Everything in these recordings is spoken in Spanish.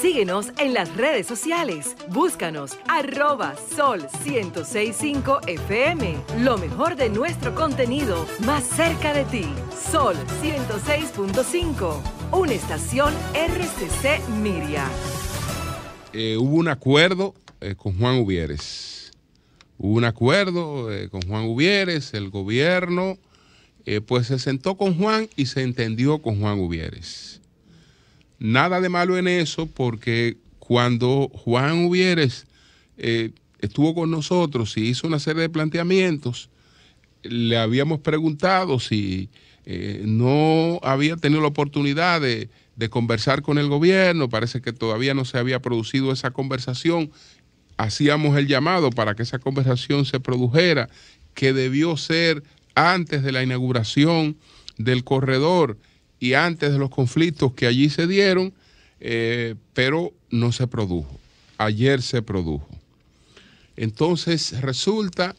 Síguenos en las redes sociales. Búscanos arroba sol 1065 FM. Lo mejor de nuestro contenido más cerca de ti. Sol 106.5. Una estación RCC Miria. Eh, hubo un acuerdo eh, con Juan Ubiérez. Hubo un acuerdo eh, con Juan Ubiérez, el gobierno, pues se sentó con Juan y se entendió con Juan Ubieres. Nada de malo en eso, porque cuando Juan Hubieres eh, estuvo con nosotros y hizo una serie de planteamientos, le habíamos preguntado si eh, no había tenido la oportunidad de conversar con el gobierno, parece que todavía no se había producido esa conversación, hacíamos el llamado para que esa conversación se produjera, que debió ser antes de la inauguración del corredor y antes de los conflictos que allí se dieron, eh, pero no se produjo. Ayer se produjo. Entonces resulta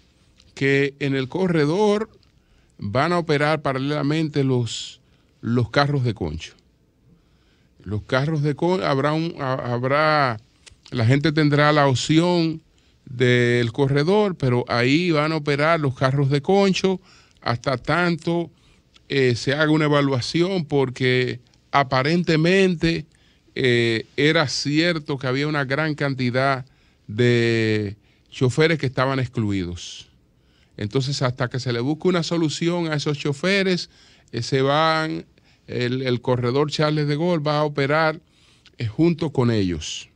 que en el corredor van a operar paralelamente los, los carros de concho. Los carros de concho, habrá, habrá, la gente tendrá la opción del corredor, pero ahí van a operar los carros de concho hasta tanto eh, se haga una evaluación porque aparentemente eh, era cierto que había una gran cantidad de choferes que estaban excluidos. Entonces, hasta que se le busque una solución a esos choferes, eh, se van, el, corredor Charles de Gaulle va a operar junto con ellos.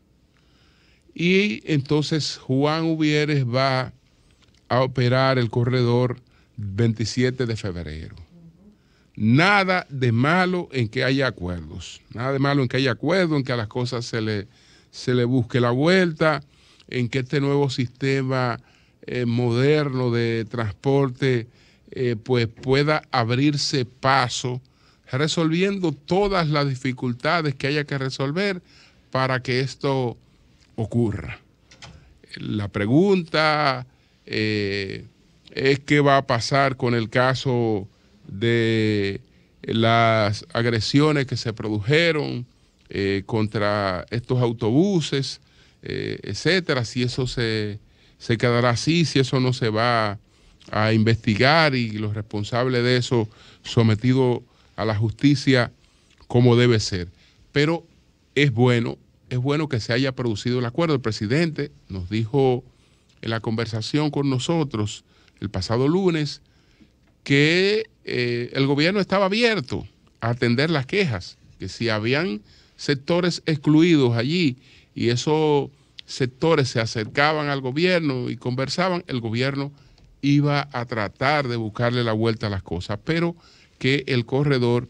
Y entonces Juan Ubieres va a operar el corredor 27 de febrero nada de malo en que haya acuerdos, nada de malo en que haya acuerdos, en que a las cosas se le, se le busque la vuelta, en que este nuevo sistema eh, moderno de transporte eh, pues pueda abrirse paso, resolviendo todas las dificultades que haya que resolver para que esto ocurra. La pregunta eh, es qué va a pasar con el caso de las agresiones que se produjeron eh, contra estos autobuses, eh, etcétera, si eso se, se quedará así, si eso no se va a investigar y los responsables de eso sometidos a la justicia como debe ser. Pero es bueno, es bueno que se haya producido el acuerdo. El presidente nos dijo en la conversación con nosotros el pasado lunes que eh, el gobierno estaba abierto a atender las quejas, que si habían sectores excluidos allí y esos sectores se acercaban al gobierno y conversaban, el gobierno iba a tratar de buscarle la vuelta a las cosas, pero que el corredor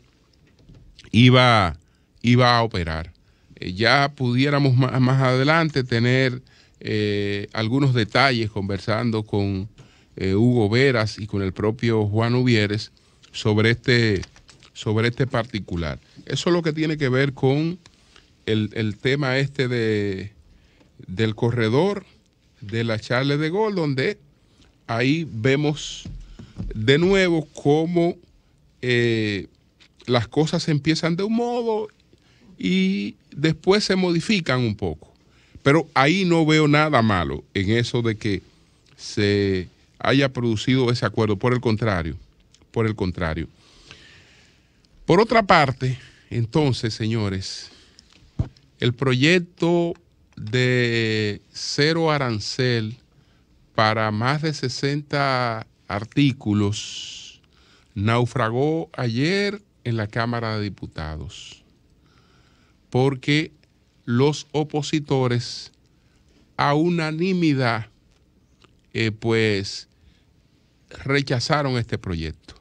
iba, iba a operar. Eh, ya pudiéramos más, adelante tener eh, algunos detalles conversando con eh, Hugo Veras y con el propio Juan Uvieres sobre este, sobre este particular. Eso es lo que tiene que ver con el, tema este de, del corredor de la charla de gol, donde ahí vemos de nuevo cómo eh, las cosas empiezan de un modo y después se modifican un poco. Pero ahí no veo nada malo en eso de que se haya producido ese acuerdo. Por el contrario, por el contrario. Por otra parte, entonces, señores, el proyecto de cero arancel para más de 60 artículos naufragó ayer en la Cámara de Diputados, porque los opositores a unanimidad eh, pues rechazaron este proyecto,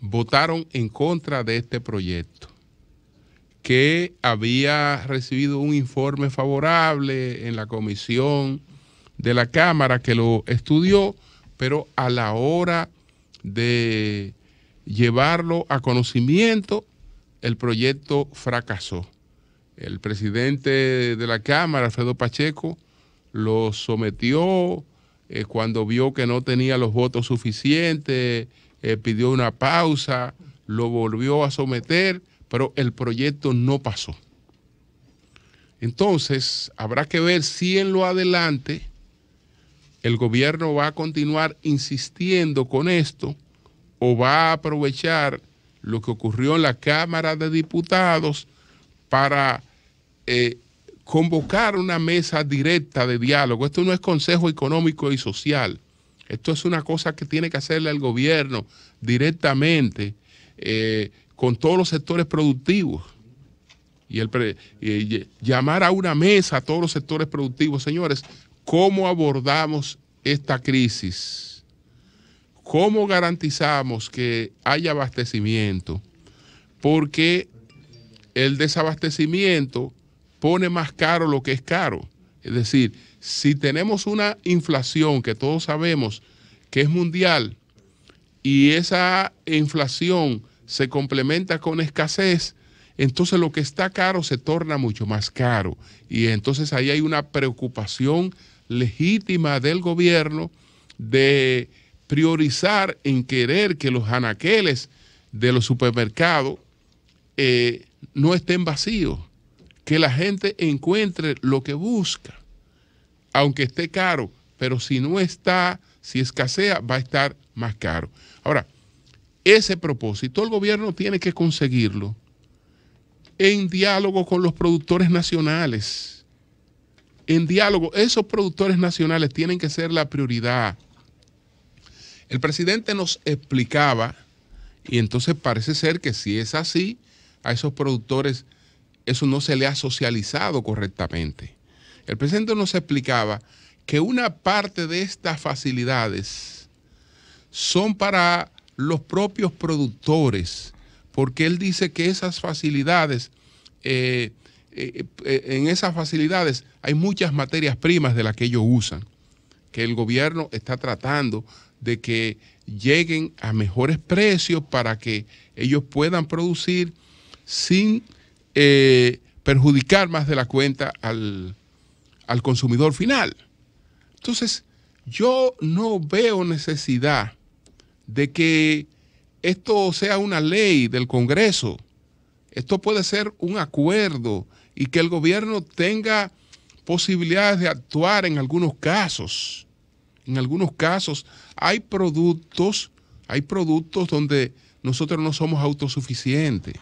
votaron en contra de este proyecto que había recibido un informe favorable en la comisión de la Cámara que lo estudió, pero a la hora de llevarlo a conocimiento, el proyecto fracasó. El presidente de la Cámara, Alfredo Pacheco, lo sometió eh, cuando vio que no tenía los votos suficientes, eh, pidió una pausa, lo volvió a someter, pero el proyecto no pasó. Entonces, habrá que ver si en lo adelante el gobierno va a continuar insistiendo con esto o va a aprovechar lo que ocurrió en la Cámara de Diputados para eh, convocar una mesa directa de diálogo. Esto no es Consejo Económico y Social. Esto es una cosa que tiene que hacerle el gobierno directamente eh, con todos los sectores productivos. Y, el llamar a una mesa a todos los sectores productivos. Señores, ¿cómo abordamos esta crisis? ¿Cómo garantizamos que haya abastecimiento? Porque el desabastecimiento pone más caro lo que es caro. Es decir, si tenemos una inflación que todos sabemos que es mundial y esa inflación se complementa con escasez, entonces lo que está caro se torna mucho más caro. Y entonces ahí hay una preocupación legítima del gobierno de priorizar en querer que los anaqueles de los supermercados eh, no estén vacíos que la gente encuentre lo que busca, aunque esté caro, pero si no está, si escasea, va a estar más caro. Ahora, ese propósito el gobierno tiene que conseguirlo en diálogo con los productores nacionales. En diálogo, esos productores nacionales tienen que ser la prioridad. El presidente nos explicaba, y entonces parece ser que si es así, a esos productores nacionales, eso no se le ha socializado correctamente. El presidente nos explicaba que una parte de estas facilidades son para los propios productores, porque él dice que esas facilidades, eh, eh, eh, en esas facilidades hay muchas materias primas de las que ellos usan, que el gobierno está tratando de que lleguen a mejores precios para que ellos puedan producir sin eh, perjudicar más de la cuenta al, al consumidor final. Entonces, yo no veo necesidad de que esto sea una ley del Congreso. Esto puede ser un acuerdo y que el gobierno tenga posibilidades de actuar en algunos casos. En algunos casos hay productos, hay productos donde nosotros no somos autosuficientes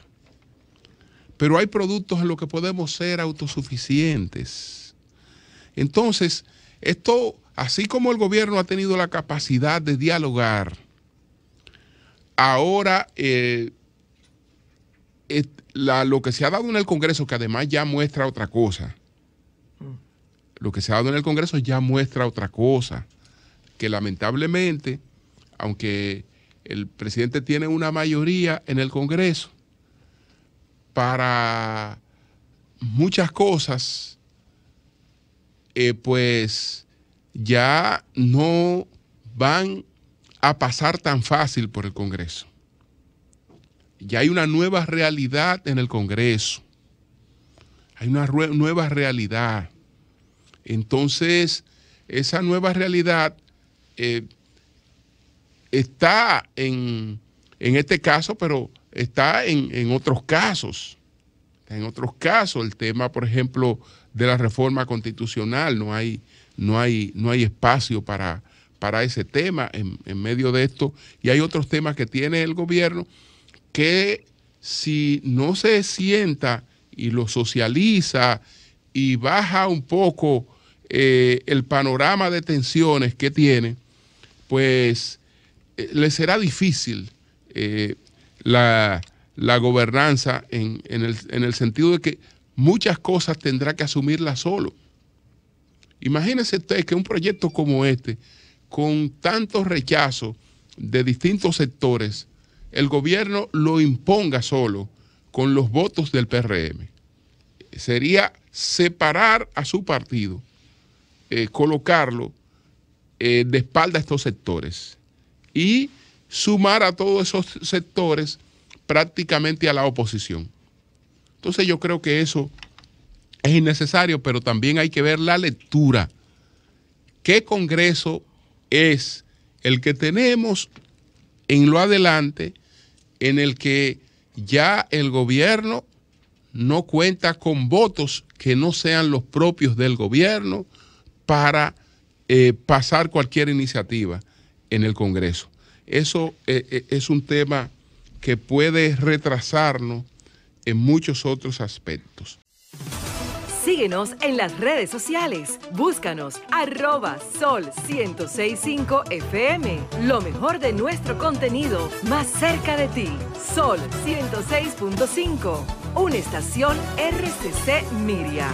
pero hay productos en los que podemos ser autosuficientes. Entonces, esto, así como el gobierno ha tenido la capacidad de dialogar, ahora eh, lo que se ha dado en el Congreso, que además ya muestra otra cosa, mm. lo que se ha dado en el Congreso ya muestra otra cosa, que lamentablemente, aunque el presidente tiene una mayoría en el Congreso, para muchas cosas, eh, pues ya no van a pasar tan fácil por el Congreso. Ya hay una nueva realidad en el Congreso. Hay una nueva realidad. Entonces, esa nueva realidad eh, está en este caso, pero está en, otros casos. En otros casos, el tema, por ejemplo, de la reforma constitucional, no hay, no hay, no hay espacio para, para ese tema en, medio de esto. Y hay otros temas que tiene el gobierno que si no se sienta y lo socializa y baja un poco eh, el panorama de tensiones que tiene, pues eh, le será difícil eh, la, gobernanza en, el, sentido de que muchas cosas tendrá que asumirla solo. Imagínese usted que un proyecto como este, con tantos rechazos de distintos sectores, el gobierno lo imponga solo con los votos del PRM. Sería separar a su partido, eh, colocarlo eh, de espalda a estos sectores y sumar a todos esos sectores prácticamente a la oposición. Entonces yo creo que eso es innecesario, pero también hay que ver la lectura. ¿Qué Congreso es el que tenemos en lo adelante en el que ya el gobierno no cuenta con votos que no sean los propios del gobierno para eh, pasar cualquier iniciativa en el Congreso? Eso eh, eh, es un tema que puede retrasarnos en muchos otros aspectos. Síguenos en las redes sociales. Búscanos arroba sol 1065 FM. Lo mejor de nuestro contenido más cerca de ti. Sol 106.5. Una estación RCC Miria.